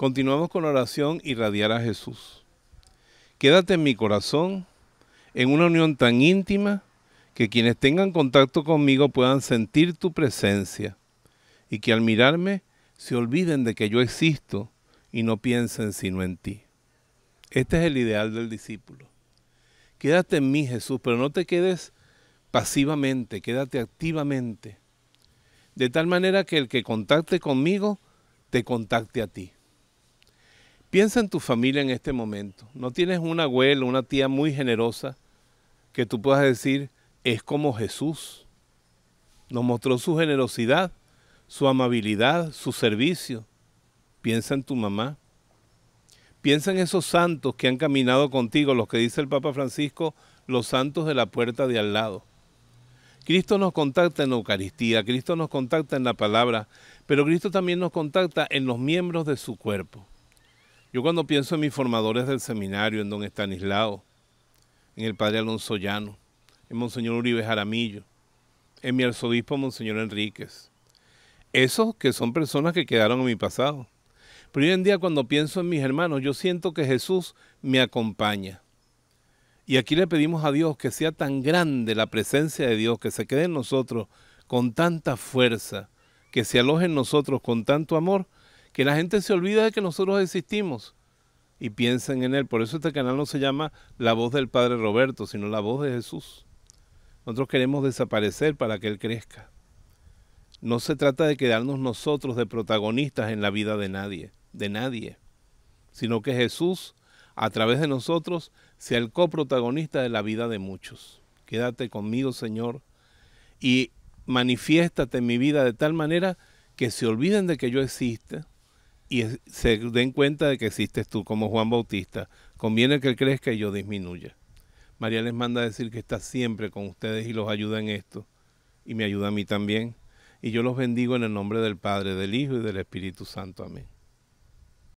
Continuamos con la oración Irradiar a Jesús. Quédate en mi corazón, en una unión tan íntima que quienes tengan contacto conmigo puedan sentir tu presencia y que al mirarme se olviden de que yo existo y no piensen sino en ti. Este es el ideal del discípulo. Quédate en mí, Jesús, pero no te quedes pasivamente, quédate activamente. De tal manera que el que contacte conmigo, te contacte a ti. Piensa en tu familia en este momento. No tienes un abuelo, una tía muy generosa que tú puedas decir, es como Jesús. Nos mostró su generosidad, su amabilidad, su servicio. Piensa en tu mamá. Piensa en esos santos que han caminado contigo, los que dice el Papa Francisco, los santos de la puerta de al lado. Cristo nos contacta en la Eucaristía, Cristo nos contacta en la palabra, pero Cristo también nos contacta en los miembros de su cuerpo. Yo cuando pienso en mis formadores del seminario, en don Estanislao, en el padre Alonso Llano, en monseñor Uribe Jaramillo, en mi arzobispo monseñor Enríquez, esos que son personas que quedaron en mi pasado. Pero hoy en día cuando pienso en mis hermanos, yo siento que Jesús me acompaña. Y aquí le pedimos a Dios que sea tan grande la presencia de Dios, que se quede en nosotros con tanta fuerza, que se aloje en nosotros con tanto amor, que la gente se olvide de que nosotros existimos y piensen en Él. Por eso este canal no se llama La voz del Padre Roberto, sino La voz de Jesús. Nosotros queremos desaparecer para que Él crezca. No se trata de quedarnos nosotros de protagonistas en la vida de nadie, de nadie, sino que Jesús, a través de nosotros, sea el coprotagonista de la vida de muchos. Quédate conmigo, Señor, y manifiéstate en mi vida de tal manera que se olviden de que yo existe, y se den cuenta de que existes tú como Juan Bautista. Conviene que él crezca y yo disminuya. María les manda a decir que está siempre con ustedes y los ayuda en esto, y me ayuda a mí también. Y yo los bendigo en el nombre del Padre, del Hijo y del Espíritu Santo. Amén.